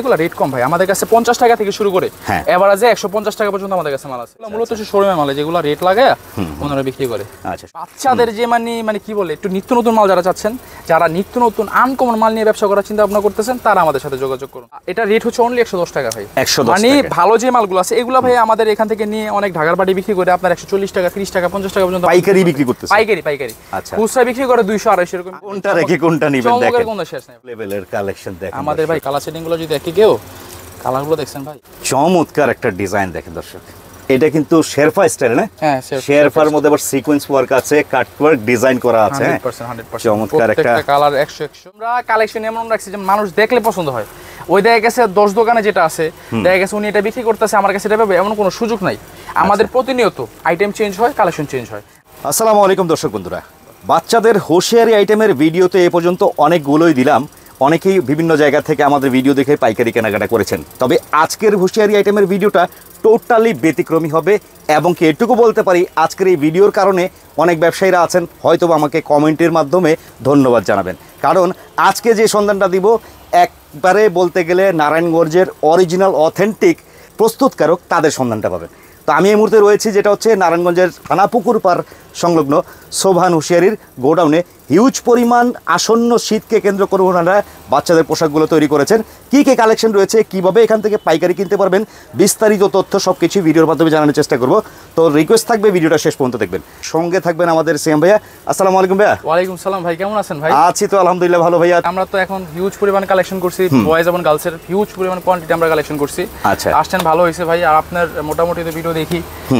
এগুলো রেট কম ভাই আমাদের কাছে পঞ্চাশ টাকা থেকে শুরু করে হ্যাঁ। এভারেজে একশো পঞ্চাশ টাকা পর্যন্ত আমাদের কাছে মাল আছে মূলত শোরুমের যেগুলো রেট লাগে ওনারা বিক্রি করে আচ্ছা, আচ্ছা। বাচ্চাদের যে মানে মানে কি বলে একটু নিত্য নতুন মাল যারা চাচ্ছেন যারা নিত্য নতুন আনকমন মাল নিয়ে ব্যবসা করার চিন্তা ভাবনা করতেছেন তারা আমাদের সাথে যোগাযোগ করুন এটা রেট হচ্ছে অনলি একশো দশ টাকা ভাই একশো মানে ভালো যে মালগুলো আছে এগুলো ভাই আমাদের এখান থেকে নিয়ে অনেক ঢাকার বাড়ি বিক্রি করে আপনার একশো চল্লিশ টাকা তিরিশ টাকা পঞ্চাশ টাকা পর্যন্ত পাইকারি বিক্রি করতে পাইকারি পাইকারি আচ্ছা খুচরা বিক্রি করে দুইশো আড়াইশো এরকম কোনটা রেখে কোনটা নিবেন দেখেন কোনটা শেষ লেভেলের কালেকশন দেখেন আমাদের ভাই কালার সেটিং গুলো দেখে কালারগুলো দেখছেন ভাই চমৎকার একটা ডিজাইন দেখেন দর্শক এটা কিন্তু শেরফা স্টাইল না হ্যাঁ, শেরফার মধ্যে আবার সিকোয়েন্স ওয়ার্ক আছে কাট ওয়ার্ক ডিজাইন করা আছে হ্যাঁ? চমৎকার একটা কালার আমরা কালেকশন এমন রাখছি যে মানুষ দেখলে পছন্দ হয় ওই দেখা গেছে দশ দোকানে যেটা আছে দেখা গেছে উনি এটা বিক্রি করতেছে আমার কাছে এটা এমন কোনো সুযোগ নাই আমাদের আচ্ছা। প্রতিনিয়ত আইটেম চেঞ্জ হয় কালেকশন চেঞ্জ হয় আসসালামু আলাইকুম দর্শক বন্ধুরা বাচ্চাদের হোশিয়ারি আইটেমের ভিডিওতে এ পর্যন্ত অনেকগুলোই দিলাম অনেকেই বিভিন্ন জায়গা থেকে আমাদের ভিডিও দেখে পাইকারি কেনাকাটা করেছেন তবে আজকের হুঁশিয়ারি আইটেমের ভিডিওটা টোটালি ব্যতিক্রমী হবে এবং কি এটুকু বলতে পারি আজকের এই ভিডিওর কারণে অনেক ব্যবসায়ীরা আছেন হয়তো আমাকে কমেন্টের মাধ্যমে ধন্যবাদ জানাবেন কারণ আজকে যে সন্ধানটা দিব একবারে বলতে গেলে নারায়ণগঞ্জের অরিজিনাল অথেন্টিক প্রস্তুতকারক তাদের সন্ধানটা পাবেন তো আমি এই মুহূর্তে রয়েছি যেটা হচ্ছে নারায়ণগঞ্জের থানাপুকুর পার সংলগ্ন সোভান হুঁশিয়ারির গোডাউনে হিউজ পরিমাণ আসন্ন শীতকে কেন্দ্র করে ওনারা বাচ্চাদের পোশাকগুলো তৈরি করেছেন কী কী কালেকশন রয়েছে কিভাবে এখান থেকে পাইকারি কিনতে পারবেন বিস্তারিত তথ্য সব কিছু ভিডিওর মাধ্যমে জানানোর চেষ্টা করব তো রিকোয়েস্ট থাকবে ভিডিওটা শেষ পর্যন্ত দেখবেন সঙ্গে থাকবেন আমাদের সিএম ভাইয়া আসসালামু আলাইকুম ভাইয়া ওয়ালাইকুম সালাম ভাই কেমন আছেন ভাই আছি তো আলহামদুলিল্লাহ ভালো ভাইয়া আমরা তো এখন হিউজ পরিমাণ কালেকশন করছি বয়েজ এবং গার্লসের হিউজ পরিমাণ কোয়ান্টিটি আমরা কালেকশন করছি আচ্ছা আসছেন ভালো হয়েছে ভাই আর আপনার মোটামুটি তো ভিডিও দেখি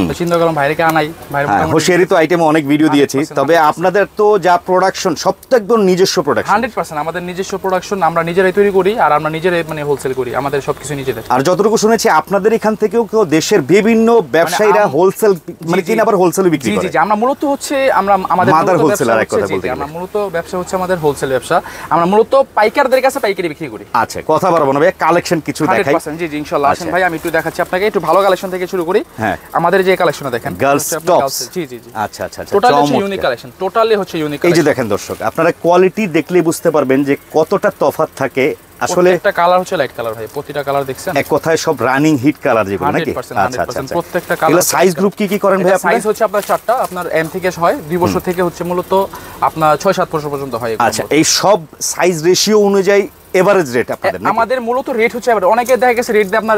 তো চিন্তা করলাম ভাইকে আনাই ভাই হ্যাঁ, হুঁশিয়ারি তো আইটেম অনেক ভিডিও দিয়েছি তবে আপনাদের তো যা প্রোডাকশন সব তো একদম নিজস্ব প্রোডাকশন হান্ড্রেড পার্সেন্ট আমাদের নিজস্ব প্রোডাকশন আমরা নিজেরাই তৈরি করি আর আমরা নিজেরাই মানে হোলসেল করি আমাদের সবকিছু নিজেদের আর যতটুকু শুনেছি আপনাদের এখান থেকেও কেউ দেশের বিভিন্ন মানে ব্যবসায়ীরা হোলসেল মানে কিনে আবার হোলসেল বিক্রি করে জি জি আমরা মূলত হচ্ছে আমরা আমাদের মাদার হোলসেলার এক কথা বলতে আমরা মূলত ব্যবসা হচ্ছে আমাদের হোলসেল ব্যবসা আমরা মূলত পাইকারদের কাছে পাইকারি বিক্রি করি আচ্ছা কথা বাড়াবো না ভাই কালেকশন কিছু দেখাই জি জি ইনশাআল্লাহ আসেন আচ্ছা। ভাই আমি একটু দেখাচ্ছি আপনাকে একটু ভালো কালেকশন থেকে শুরু করি হ্যাঁ আমাদের যে কালেকশনটা দেখেন গার্লস টপস জি জি জি আচ্ছা, আচ্ছা। আচ্ছা, আচ্ছা, আপনারা কোয়ালিটি দেখলে বুঝতে পারবেন যে কতটা তফাত থাকে আসলে একটা কালার হচ্ছে লাইট কালার ভাই প্রতিটা কালার দেখছেন এক কথায় সব রানিং হিট কালার যেগুলো নাকি আচ্ছা আচ্ছা, আচ্ছা। প্রত্যেকটা কালার সাইজ গ্রুপ কি কি করেন ভাই আপনারা সাইজ হচ্ছে আপনার চারটা আপনার এম থেকে হয় দুই বছর থেকে হচ্ছে মূলত আপনার 6 7 বছর পর্যন্ত হয় আচ্ছা এই সব সাইজ রেশিও অনুযায়ী এভারেজ রেট আপনাদের আমাদের মূলত রেট হচ্ছে অনেকে দেখা গেছে রেট আপনার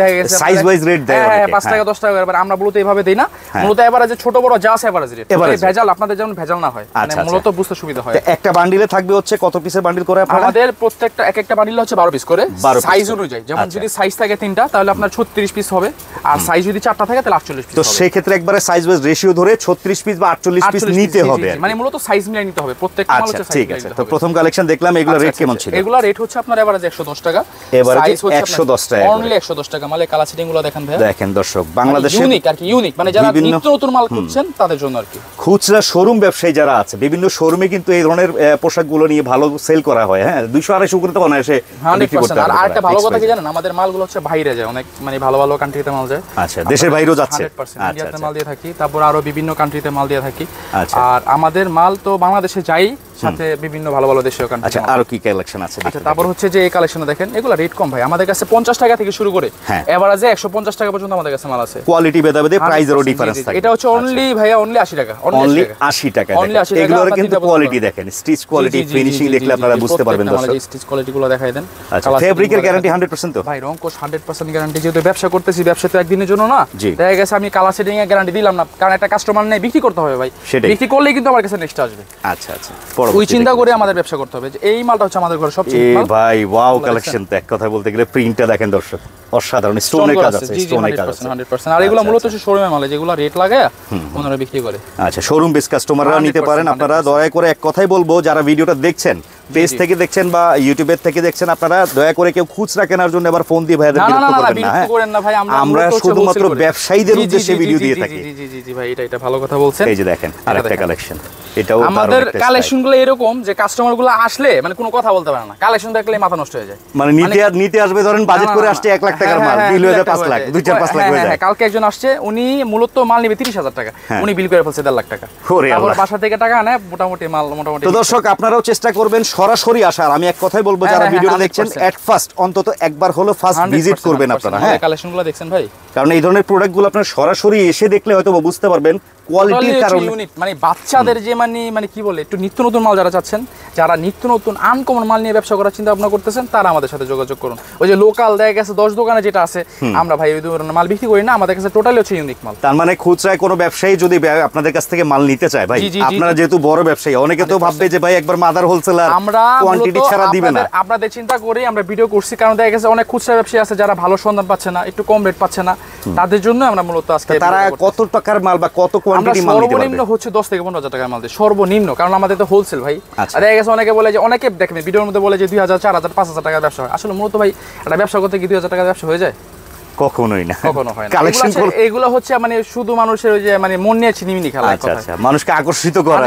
দেখা গেছে সাইজ ওয়াইজ রেট দেয় হ্যাঁ, হ্যাঁ টাকা হ্যাঁ। টাকা আমরা মূলত এইভাবে না হ্যাঁ। মূলত ছোট বড় যা আছে এভারেজ রেট ভেজাল আপনাদের যেমন ভেজাল না হয় আচ্ছা, মানে আচ্ছা। মূলত বুঝতে সুবিধা হয় একটা বান্ডিলে থাকবে হচ্ছে কত পিসের বান্ডিল করে আমাদের প্রত্যেকটা এক একটা বান্ডিল হচ্ছে পিস করে সাইজ অনুযায়ী যেমন আচ্ছা। যদি সাইজ থাকে তিনটা তাহলে আপনার পিস হবে আর সাইজ যদি চারটা থাকে তাহলে আটচল্লিশ পিস তো সেই ক্ষেত্রে একবারে সাইজ ওয়াইজ রেশিও ধরে ছত্রিশ পিস বা 48 পিস নিতে হবে মানে মূলত সাইজ মিলিয়ে নিতে হবে প্রত্যেকটা ঠিক আছে তো প্রথম কালেকশন দেখলাম এগুলো রেট কেমন ছিল এগুলো রেট হচ্ছে আপনার এবারে 110 টাকা এবারে 110 টাকা অনলি 110 টাকা মানে কালা সেটিং গুলো দেখেন ভাই দেখেন দর্শক মানে বাংলাদেশে ইউনিক আর কি ইউনিক মানে যারা নিত্য নতুন মাল খুঁজছেন তাদের জন্য আর কি খুচরা শোরুম ব্যবসায়ী যারা আছে বিভিন্ন শোরুমে কিন্তু এই ধরনের পোশাকগুলো নিয়ে ভালো সেল করা হয় হ্যাঁ 200 250 করে তো অনায়াসে বিক্রি করতে আর আরেকটা ভালো কথা কি জানেন আমাদের মালগুলো হচ্ছে বাইরে যায় অনেক মানে ভালো ভালো কান্ট্রিতে মাল যায় আচ্ছা দেশের বাইরেও যাচ্ছে 100% ইন্ডিয়াতে আচ্ছা, আচ্ছা। মাল দিয়ে থাকি তারপর আরো বিভিন্ন কান্ট্রিতে মাল দিয়ে থাকি আচ্ছা। আর আমাদের মাল তো বাংলাদেশে যাই সাথে বিভিন্ন ভালো ভালো দেশীয় কান্ট্রি আচ্ছা আর কি কালেকশন আছে আচ্ছা তারপর হচ্ছে যে এই কালেকশনে দেখেন এগুলো রেট কম ভাই আমাদের কাছে 50 টাকা থেকে শুরু করে হ্যাঁ। এভারেজে 150 টাকা পর্যন্ত আমাদের কাছে মাল আছে কোয়ালিটি ভেদাভেদে প্রাইজেরও আচ্ছা, ডিফারেন্স থাকে এটা হচ্ছে অনলি আচ্ছা। ভাইয়া অনলি 80 টাকা অনলি 80 টাকা এগুলোর কিন্তু কোয়ালিটি দেখেন স্টিচ কোয়ালিটি ফিনিশিং দেখলে আপনারা বুঝতে পারবেন দর্শক আমাদের স্টিচ কোয়ালিটি গুলো দেখাই দেন আচ্ছা ফেব্রিকের গ্যারান্টি 100% তো ভাই রং কোশ 100% গ্যারান্টি যেহেতু ব্যবসা করতেছি ব্যবসা তো একদিনের জন্য না দেখা গেছে আমি কালার সেটিং এর গ্যারান্টি দিলাম না কারণ একটা কাস্টমার নেই বিক্রি করতে হবে ভাই বিক্রি করলেই কিন্তু আমার কাছে নেক্সট আসবে আচ্ছা আচ্ছা ওই চিন্তা করে আমাদের ব্যবসা করতে হবে যে এই মালটা হচ্ছে আমাদের ঘরে সবচেয়ে ভাই ওয়াও কালেকশন এক কথা বলতে গেলে প্রিন্টটা দেখেন দর্শক অসাধারণ স্টোনের কাজ আছে স্টোনের কাজ আছে 100% আর আচ্ছা, মূলত শোরুমে আচ্ছা। যেগুলো রেট লাগায় ওনারা বিক্রি করে আচ্ছা শোরুম বেস কাস্টমাররা নিতে পারেন আপনারা দয়া করে এক কথাই বলবো যারা ভিডিওটা দেখছেন পেজ থেকে দেখছেন বা ইউটিউবের থেকে দেখছেন আপনারা দয়া করে কেউ খুচরা কেনার জন্য এবার ফোন দিয়ে ভাইয়াদের বিরক্ত হ্যাঁ? করেন না আমরা শুধুমাত্র ব্যবসায়ীদের উদ্দেশ্যে ভিডিও দিয়ে থাকি জি জি জি ভাই এটা এটা ভালো কথা বলছেন এই যে দেখেন আরেকটা কালেকশন এটাও আমাদের কালেকশনগুলো এরকম যে কাস্টমারগুলো আসলে মানে কোনো কথা বলতে পারে না কালেকশন দেখলে মাথা নষ্ট হয়ে যায় মানে, মানে নিতে নিতে আসবে ধরেন বাজেট করে আসছে 1 লাখ টাকার হ্যাঁ, মাল হ্যাঁ, বিল হয়ে যায় 5 হ্যাঁ, লাখ 2 4 5 লাখ হয়ে যায় কালকে একজন আসছে উনি মূলত মাল নেবে 30000 টাকা উনি বিল করে ফেলছে 1 লাখ টাকা তারপর বাসা থেকে টাকা আনে মোটামুটি মাল মোটামুটি তো দর্শক আপনারাও চেষ্টা করবেন সরাসরি আসার আমি এক কথাই বলবো যারা ভিডিওটা দেখছেন এট ফার্স্ট অন্তত একবার হলো ফার্স্ট ভিজিট করবেন আপনারা হ্যাঁ কালেকশনগুলো দেখছেন ভাই কারণ এই ধরনের প্রোডাক্টগুলো আপনারা সরাসরি এসে দেখলে হয়তো বুঝতে পারবেন কোয়ালিটির কারণে মানে বাচ্চাদের যে মানে মানে মানে কি বলে একটু নিত্য নতুন মাল যারা চাচ্ছেন যারা নিত্য নতুন আনকমন মাল নিয়ে ব্যবসা করার চিন্তা ভাবনা করতেছেন তারা আমাদের সাথে যোগাযোগ করুন ওই যে লোকাল দেখা গেছে দশ দোকানে যেটা আছে আমরা ভাই ওই ধরনের মাল বিক্রি করি না আমাদের কাছে টোটালি হচ্ছে ইউনিক মাল তার মানে খুচরায় কোনো ব্যবসায়ী যদি আপনাদের কাছ থেকে মাল নিতে চায় ভাই আপনারা যেহেতু বড় ব্যবসায়ী অনেকে তো মানে ভাববে যে ভাই একবার মাদার হোলসেলার আমরা কোয়ান্টিটি ছাড়া দিবে না আপনাদের চিন্তা করি আমরা ভিডিও করছি কারণ দেখা গেছে অনেক খুচরা ব্যবসায়ী আছে যারা ভালো সন্ধান পাচ্ছে না একটু কম রেট পাচ্ছে না তাদের জন্য আমরা মূলত আজকে তারা কত টাকার মাল বা কত কোয়ান্টিটি মাল নিতে পারবে সর্বনিম্ন হচ্ছে 10 থেকে হাজার টাকার মাল দিয়ে সর্বনিম্ন কারণ আমাদের তো হোলসেল ভাই আচ্ছা। গেছে অনেকে বলে যে অনেকে দেখেন ভিডিওর মধ্যে বলে যে দুই হাজার চার হাজার পাঁচ হাজার টাকার ব্যবসা হয় আসলে মূলত ভাই একটা ব্যবসা করতে কি দুই হাজার টাকার ব্যবসা হয়ে যায় মানে মানে খেলা আচ্ছা, আচ্ছা। মানুষকে আকর্ষিত করা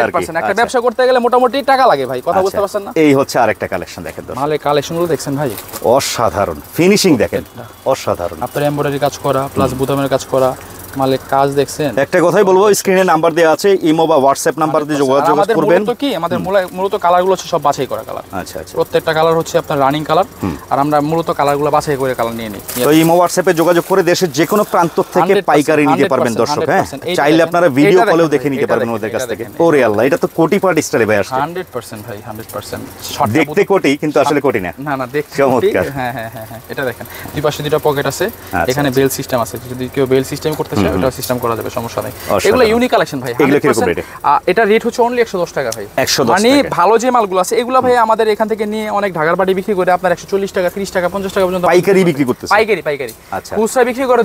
ব্যবসা করতে গেলে মোটামুটি টাকা লাগে ভাই কথা পারছেন এই হচ্ছে আরেকটা কালেকশন দেখেন দেখছেন ভাই অসাধারণ ফিনিশিং দেখেন অসাধারণ আপনার কাজ করা প্লাস বুদামের কাজ করা মালিক কাজ দেখছেন একটা কথাই বলবো স্ক্রিনে নাম্বার দেওয়া আছে ইমো বা হোয়াটসঅ্যাপ আচ্ছা, নাম্বার দিয়ে আচ্ছা। যোগাযোগ করবেন তো কি আমাদের মূলত কালারগুলো হচ্ছে সব বাছাই করা কালার আচ্ছা আচ্ছা প্রত্যেকটা কালার হচ্ছে আপনার রানিং কালার আর আমরা মূলত কালারগুলো বাছাই করে কালার নিয়ে নিই তো ইমো হোয়াটসঅ্যাপে যোগাযোগ করে দেশের যে কোনো প্রান্ত থেকে পাইকারি নিতে পারবেন দর্শক হ্যাঁ চাইলে আপনারা ভিডিও কলেও দেখে নিতে পারবেন ওদের কাছ থেকে ওরে আল্লাহ এটা তো কোটি পার্ট স্টাইলে ভাই আসছে 100% ভাই 100% দেখতে কোটি কিন্তু আসলে কোটি না না না দেখতে চমৎকার হ্যাঁ, হ্যাঁ হ্যাঁ হ্যাঁ এটা দেখেন দুই পাশে দুটো পকেট আছে আচ্ছা, এখানে বেল সিস্টেম আছে যদি কেউ বেল সিস্টেম করতে সিস্টেম করা যাবে সমস্যা এগুলো ইউনিক কালেকশন ভাই এটা রেট হচ্ছে অনলি টাকা ভাই মানে ভালো যে মালগুলো আছে এগুলো ভাই আমাদের এখান থেকে নিয়ে অনেক ঢাকার বাড়ি বিক্রি করে আপনার টাকা টাকা টাকা পর্যন্ত পাইকারি বিক্রি পাইকারি পাইকারি আচ্ছা খুচরা বিক্রি করে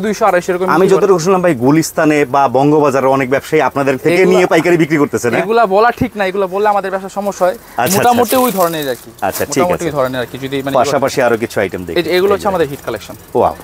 এরকম আমি যতটুকু শুনলাম ভাই গুলিস্তানে বা বঙ্গবাজারে অনেক ব্যবসায়ী আপনাদের থেকে নিয়ে পাইকারি বিক্রি করতেছে না এগুলো বলা ঠিক না এগুলো বললে আমাদের ব্যবসা সমস্যা হয় আচ্ছা, আচ্ছা, মোটামুটি আচ্ছা। ওই ধরনের আর কি আচ্ছা ঠিক আছে ধরনের আর কি যদি মানে পাশাপাশি আরো কিছু আইটেম দেখি এগুলো হচ্ছে আমাদের হিট কালেকশন ওয়াও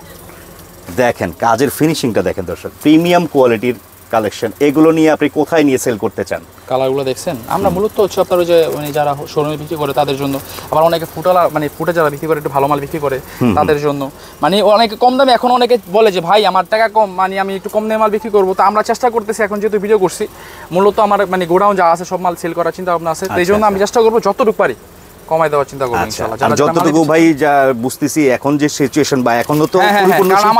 দেখেন কাজের ফিনিশিংটা দেখেন দর্শক প্রিমিয়াম কোয়ালিটির কালেকশন এগুলো নিয়ে আপনি কোথায় নিয়ে সেল করতে চান কালারগুলো দেখছেন আমরা মূলত হচ্ছে আপনার ওই যে মানে যারা শোরুমে বিক্রি করে তাদের জন্য আবার অনেকে ফুটালা মানে ফুটে যারা বিক্রি করে একটু ভালো মাল বিক্রি করে তাদের জন্য মানে অনেকে কম দামে এখন অনেকে বলে যে ভাই আমার টাকা কম মানে আমি একটু কম দামে মাল বিক্রি করবো তো আমরা চেষ্টা করতেছি এখন যেহেতু ভিডিও করছি মূলত আমার মানে গোডাউন যা আছে সব মাল সেল করার চিন্তা ভাবনা আছে সেই আচ্ছা, জন্য আচ্ছা। আমি চেষ্টা করবো যতটুকু পারি কমাই দেওয়ার চিন্তা আচ্ছা, যতটুকু ভাই যা বুঝতেছি এখন যে সিচুয়েশন বা এখন তো হ্যাঁ, হ্যাঁ, হ্যাঁ,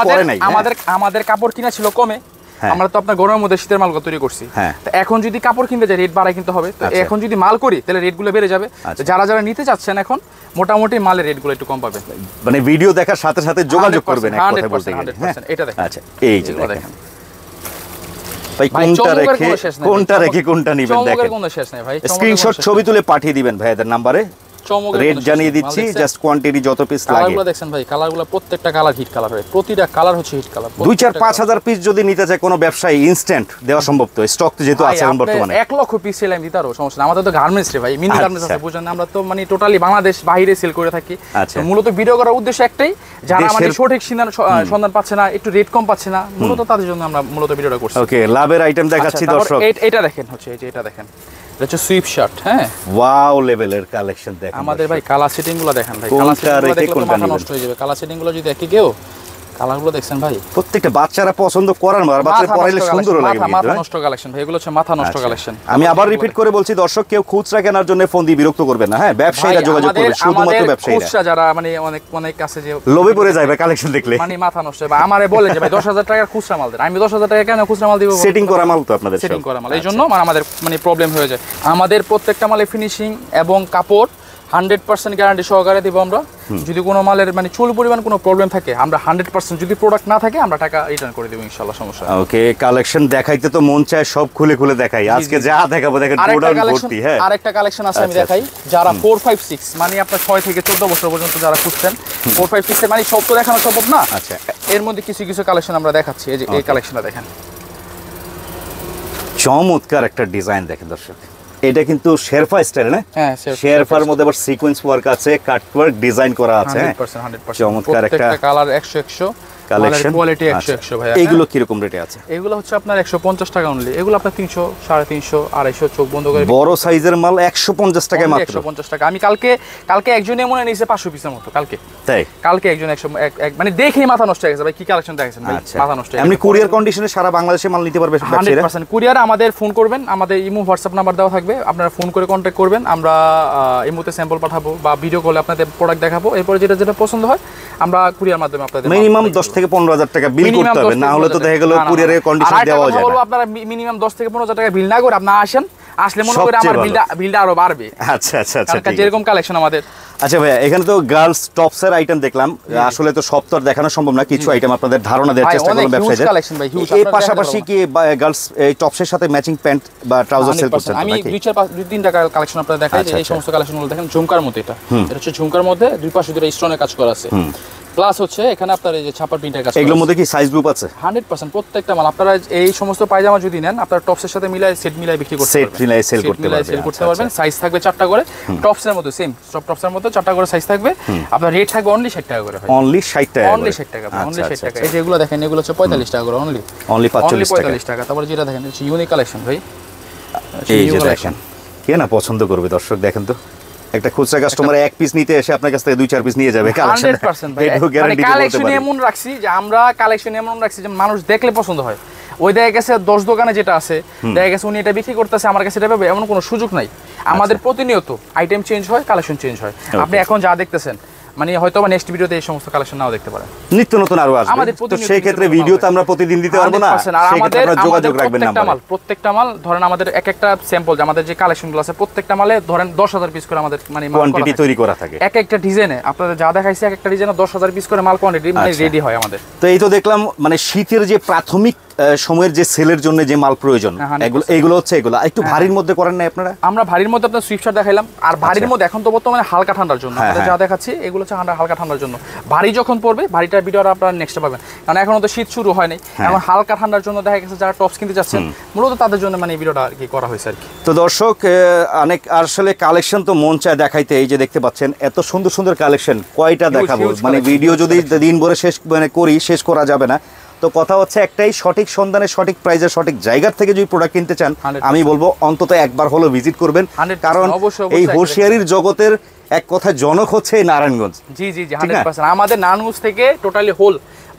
আমাদের আমাদের কাপড় কিনা ছিল কমে আমরা তো আপনার গরমের মধ্যে শীতের মাল তৈরি করছি এখন যদি কাপড় কিনতে যাই রেট বাড়াই কিনতে হবে তো আচ্ছা। এখন যদি মাল করি তাহলে রেটগুলো বেড়ে যাবে আচ্ছা। যারা যারা নিতে চাচ্ছেন এখন মোটামুটি মালের রেটগুলো একটু কম পাবে মানে ভিডিও দেখার সাথে সাথে যোগাযোগ করবেন এটা দেখেন আচ্ছা এই যে দেখেন কোনটা রেখে কোনটা রেখে কোনটা নিবেন দেখেন স্ক্রিনশট ছবি তুলে পাঠিয়ে দিবেন ভাইদের নাম্বারে রেড জানিয়ে দিচ্ছি জাস্ট কোয়ান্টিটি যত পিস লাগে কালারগুলো দেখেন ভাই কালারগুলো প্রত্যেকটা কালার হিট কালার হয় প্রতিটা কালার হচ্ছে হিট কালার দুই চার পাঁচ হাজার পিস যদি নিতে চায় কোনো ব্যবসায়ী ইনস্ট্যান্ট দেওয়া সম্ভব তো স্টক তো যেহেতু আছে বর্তমানে এক লক্ষ পিস সেল আমি দিতারও সমস্যা না আমাদের তো গার্মেন্টস রে ভাই মিনি গার্মেন্টস আচ্ছা। আছে বুঝছেন আমরা তো মানে টোটালি বাংলাদেশ বাইরে সেল করে থাকি আচ্ছা। মূলত ভিডিও করার উদ্দেশ্য একটাই যারা আমাদের সঠিক সন্ধান পাচ্ছে না একটু রেট কম পাচ্ছে না মূলত তাদের জন্য আমরা মূলত ভিডিওটা করছি ওকে লাভের আইটেম দেখাচ্ছি আচ্ছা, দর্শক এটা দেখেন হচ্ছে এই যে এটা দেখেন হচ্ছে সুইপ শার্ট হ্যাঁ ওয়াও লেভেলের কালেকশন দেখেন আমাদের ভাই কালার সিটিং গুলো দেখেন ভাই কালার সেটিং নষ্ট হয়ে যাবে কালার সেটিং গুলো যদি দেখি কেউ হ্যাঁ? আচ্ছা। হ্যাঁ? যারা মানে অনেক অনেক কাছে যে লোভে পড়ে কালেকশন দেখলে মানে মাথা নষ্ট বা যে ভাই মাল আমি টাকা কেন সেটিং করা মাল তো আপনাদের সেটিং করা মাল আচ্ছা। মানে আমাদের মানে প্রবলেম হয়ে যায় আমাদের প্রত্যেকটা মালে ফিনিশিং এবং কাপড় হান্ড্রেড পার্সেন্ট গ্যারান্টি সহকারে দিব আমরা যদি কোনো মালের মানে চুল পরিমাণ কোনো প্রবলেম থাকে আমরা হান্ড্রেড পার্সেন্ট যদি প্রোডাক্ট না থাকে আমরা টাকা রিটার্ন করে দেবো ইনশাল্লাহ সমস্যা ওকে কালেকশন দেখাইতে তো মন চায় সব খুলে খুলে দেখাই আজকে যা দেখাবো দেখেন ভর্তি হ্যাঁ আরেকটা কালেকশন আছে আমি আচ্ছা, দেখাই আচ্ছা। যারা ফোর ফাইভ সিক্স মানে আপনার ছয় থেকে চোদ্দ বছর পর্যন্ত যারা খুঁজছেন ফোর ফাইভ সিক্স মানে সব তো দেখানো সম্ভব না আচ্ছা এর মধ্যে কিছু কিছু কালেকশন আমরা দেখাচ্ছি এই যে এই কালেকশনটা দেখেন চমৎকার একটা ডিজাইন দেখেন দর্শক এটা কিন্তু শেরফা স্টাইল না হ্যাঁ, শেরফার মধ্যে আবার সিকোয়েন্স ওয়ার্ক আছে কাট ওয়ার্ক ডিজাইন করা আছে হ্যাঁ? চমৎকার একটা কালার একশো একশো কালেকশন কোয়ালিটি 100 100 ভাই এগুলো কি রকম রেটে আছে এগুলো হচ্ছে আপনার 150 টাকা অনলি এগুলো আপনার 300 350 250 চোখ বন্ধ করে বড় সাইজের মাল 150 টাকায় মাত্র 150 টাকা আমি কালকে কালকে মনে 500 পিসের মতো কালকে তাই কালকে একজন 100 মানে দেখেই মাথা নষ্ট হয়ে গেছে ভাই কি কালেকশন ভাই আচ্ছা। মাথা নষ্ট এমনি কুরিয়ার কন্ডিশনে সারা বাংলাদেশে মাল নিতে পারবে 100% কুরিয়ার আমাদের ফোন করবেন আমাদের ইমো হোয়াটসঅ্যাপ নাম্বার দেওয়া থাকবে আপনারা ফোন করে কন্ট্যাক্ট করবেন আমরা ইমোতে স্যাম্পল পাঠাবো বা ভিডিও কলে আপনাদের প্রোডাক্ট দেখাবো এরপরে যেটা যেটা পছন্দ হয় আমরা কুরিয়ার মাধ্যমে আপনাদের মিনিমাম 10 থেকে থেকে পনেরো হাজার টাকা বিল করতে হবে না হলে তো দেখা গেল কুরিয়ারে কন্ডিশন দেওয়া যায় আপনারা মিনিমাম দশ থেকে পনেরো টাকা বিল না করে আপনি আসেন আসলে মনে আমার বিলটা বিলটা আরো বাড়বে আচ্ছা আচ্ছা আচ্ছা যেরকম কালেকশন আমাদের আচ্ছা ভাইয়া এখানে তো গার্লস টপস এর আইটেম দেখলাম আসলে তো সব তো দেখানো সম্ভব না কিছু আইটেম আপনাদের ধারণা দেওয়ার চেষ্টা করলাম ব্যবসায়ীদের পাশাপাশি কি গার্লস এই টপস এর সাথে ম্যাচিং প্যান্ট বা ট্রাউজার সেল করছেন আমি দুই চার পাঁচ দুই তিনটা কালেকশন আপনাদের দেখাই আচ্ছা, এই আচ্ছা। সমস্ত কালেকশন গুলো দেখেন ঝুমকার মধ্যে এটা এটা হচ্ছে ঝুমকার মধ্যে দুই পাশে দুটো স্টোনের কাজ করা আছে প্লাস হচ্ছে এখানে আপনার এই যে ছাপার প্রিন্টের কাজ এগুলোর মধ্যে কি সাইজ গ্রুপ আছে 100% প্রত্যেকটা মাল আপনারা এই সমস্ত পায়জামা যদি নেন আপনারা টপসের সাথে মিলায় সেট মিলায় বিক্রি করতে পারবেন সেট মিলায় সেল করতে পারবেন সেল করতে আচ্ছা, পারবেন সাইজ আচ্ছা। থাকবে 4 টা করে টপসের মতো সেম সব টপসের মতো 4 টা করে সাইজ থাকবে আপনার রেট থাকবে অনলি 60 টাকা করে অনলি 60 টাকা অনলি 60 টাকা অনলি 60 আচ্ছা, টাকা এই যে এগুলো দেখেন এগুলো হচ্ছে 45 টাকা করে অনলি অনলি 45 টাকা তারপরে যেটা দেখেন ইউনিক কালেকশন ভাই এই যে দেখেন কে না পছন্দ করবে দর্শক দেখেন তো একটা খুচরা কাস্টমার এক পিস নিতে এসে আপনার কাছ থেকে দুই চার পিস নিয়ে যাবে কালেকশন মানে এমন রাখছি যে আমরা কালেকশন এমন রাখছি যে মানুষ দেখলে পছন্দ হয় ওই দেখা গেছে দশ দোকানে যেটা আছে দেখা গেছে উনি এটা বিক্রি করতেছে আমার কাছে এটা পাবে এমন কোনো সুযোগ নাই আমাদের আচ্ছা। প্রতিনিয়ত আইটেম চেঞ্জ হয় কালেকশন চেঞ্জ হয় আপনি এখন যা দেখতেছেন মানে হয়তো বা নেক্সট ভিডিওতে এই সমস্ত কালেকশন নাও দেখতে পারেন নিত্য নতুন আরো আসবে আমাদের তো সেই ক্ষেত্রে ভিডিও তো আমরা প্রতিদিন দিতে পারবো না সেই ক্ষেত্রে আপনারা যোগাযোগ রাখবেন না প্রত্যেকটা মাল প্রত্যেকটা মাল ধরেন আমাদের এক একটা স্যাম্পল যে আমাদের যে কালেকশনগুলো আছে প্রত্যেকটা মালে ধরেন 10000 পিস করে আমাদের মানে মাল কোয়ান্টিটি তৈরি করা থাকে এক একটা ডিজাইনে আপনারা যা দেখাইছে এক একটা ডিজাইনে 10000 পিস করে মাল কোয়ান্টিটি মানে রেডি হয় আমাদের তো এই তো দেখলাম মানে শীতের যে প্রাথমিক সময়ের যে সেলের জন্য যে মাল প্রয়োজন হ্যাঁ, এগুলো হচ্ছে এগুলো একটু হ্যাঁ, ভারীর হ্যাঁ। মধ্যে করেন না আপনারা আমরা ভারীর মধ্যে আপনার সুইপশার দেখাইলাম আর আচ্ছা। ভারীর মধ্যে এখন তো বর্তমানে হালকা ঠান্ডার জন্য যা দেখাচ্ছি এগুলো হচ্ছে হালকা ঠান্ডার জন্য ভারী যখন পড়বে ভারীটার ভিডিও আপনারা নেক্সট পাবেন কারণ এখন তো শীত শুরু হয়নি এখন হালকা ঠান্ডার জন্য দেখা গেছে যারা টপস কিনতে যাচ্ছেন মূলত তাদের জন্য মানে এই ভিডিওটা আর কি করা হয়েছে আর কি তো দর্শক অনেক আসলে কালেকশন তো মন চায় দেখাইতে এই যে দেখতে পাচ্ছেন এত সুন্দর সুন্দর কালেকশন কয়টা দেখাবো মানে ভিডিও যদি দিন ভরে শেষ মানে করি শেষ করা যাবে না তো কথা হচ্ছে একটাই সঠিক সন্ধানে সঠিক প্রাইজে সঠিক জায়গা থেকে যদি প্রোডাক্ট কিনতে চান আমি বলবো অন্তত একবার হলো ভিজিট করবেন কারণ এই হোশিয়ারির জগতের এক কথা জনক হচ্ছে নারায়ণগঞ্জ জি জি জি হান্ড্রেড আমাদের নারায়ণগঞ্জ থেকে টোটালি হোল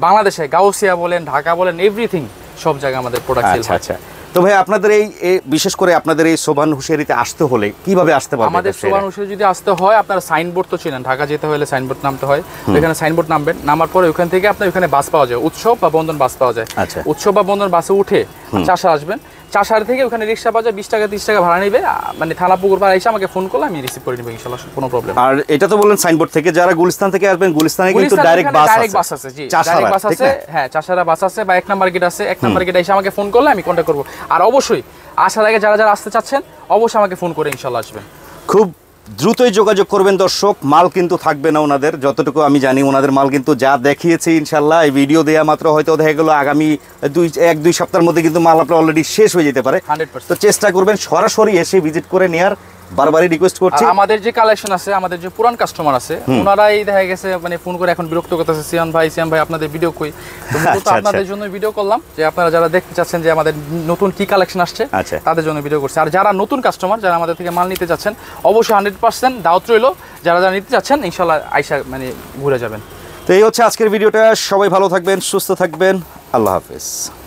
বাংলাদেশে গাউসিয়া বলেন ঢাকা বলেন এভরিথিং সব জায়গায় আমাদের প্রোডাক্ট আচ্ছা আচ্ছা তো ভাই আপনাদের এই বিশেষ করে আপনাদের এই সোবান হুশিয়ারিতে আসতে হলে কিভাবে আসতে পারবেন আমাদের সোবান হুশিয়ারি যদি আসতে হয় আপনার সাইনবোর্ড তো চেনেন ঢাকা যেতে হলে সাইনবোর্ড নামতে হয় এখানে সাইনবোর্ড নামবেন নামার পরে ওখান থেকে আপনার ওখানে বাস পাওয়া যায় উৎসব বা বন্ধন বাস পাওয়া যায় আচ্ছা উৎসব বা বন্ধন বাসে উঠে চাষা আসবেন চাষার থেকে ওখানে রিক্সা পাওয়া যায় বিশ টাকা তিরিশ টাকা ভাড়া নেবে মানে থানা পুকুর পাড়া এসে আমাকে ফোন করলে আমি রিসিভ করে নিবো ইনশাল্লাহ কোনো প্রবলেম আর এটা তো বললেন সাইনবোর্ড থেকে যারা গুলিস্তান থেকে আসবেন গুলিস্তানে কিন্তু ডাইরেক্ট বাস আছে বাস আছে জি ডাইরেক্ট বাস আছে হ্যাঁ চাষারা বাস আছে বা এক নাম্বার গেট আছে এক নাম্বার গেট এসে আমাকে ফোন করলে আমি কন্ট্যাক্ট করবো আর অবশ্যই আসার আগে যারা যারা আসতে চাচ্ছেন অবশ্যই আমাকে ফোন করে ইনশাল্লাহ আসবেন খুব দ্রুতই যোগাযোগ করবেন দর্শক মাল কিন্তু থাকবে না ওনাদের যতটুকু আমি জানি ওনাদের মাল কিন্তু যা দেখিয়েছি ইনশাল্লাহ এই ভিডিও দেওয়া মাত্র হয়তো দেখা গেলো আগামী দুই এক দুই সপ্তাহের মধ্যে কিন্তু মাল আপনার অলরেডি শেষ হয়ে যেতে পারে তো চেষ্টা করবেন সরাসরি এসে ভিজিট করে নেওয়ার বারবারই রিকোয়েস্ট করছি আমাদের যে কালেকশন আছে আমাদের যে পুরান কাস্টমার আছে ওনারাই দেখা গেছে মানে ফোন করে এখন বিরক্ত করতেছে সিয়ান ভাই সিয়ান ভাই আপনাদের ভিডিও কই তো আচ্ছা, আচ্ছা। আপনাদের জন্য ভিডিও করলাম যে আপনারা যারা দেখতে চাচ্ছেন যে আমাদের নতুন কি কালেকশন আসছে আচ্ছা। তাদের জন্য ভিডিও করছি আর যারা নতুন কাস্টমার যারা আমাদের থেকে মাল নিতে যাচ্ছেন অবশ্যই হান্ড্রেড পার্সেন্ট দাওয়াত রইল যারা যারা নিতে চাচ্ছেন ইনশাল্লাহ আইসা মানে ঘুরে যাবেন তো এই হচ্ছে আজকের ভিডিওটা সবাই ভালো থাকবেন সুস্থ থাকবেন আল্লাহ হাফেজ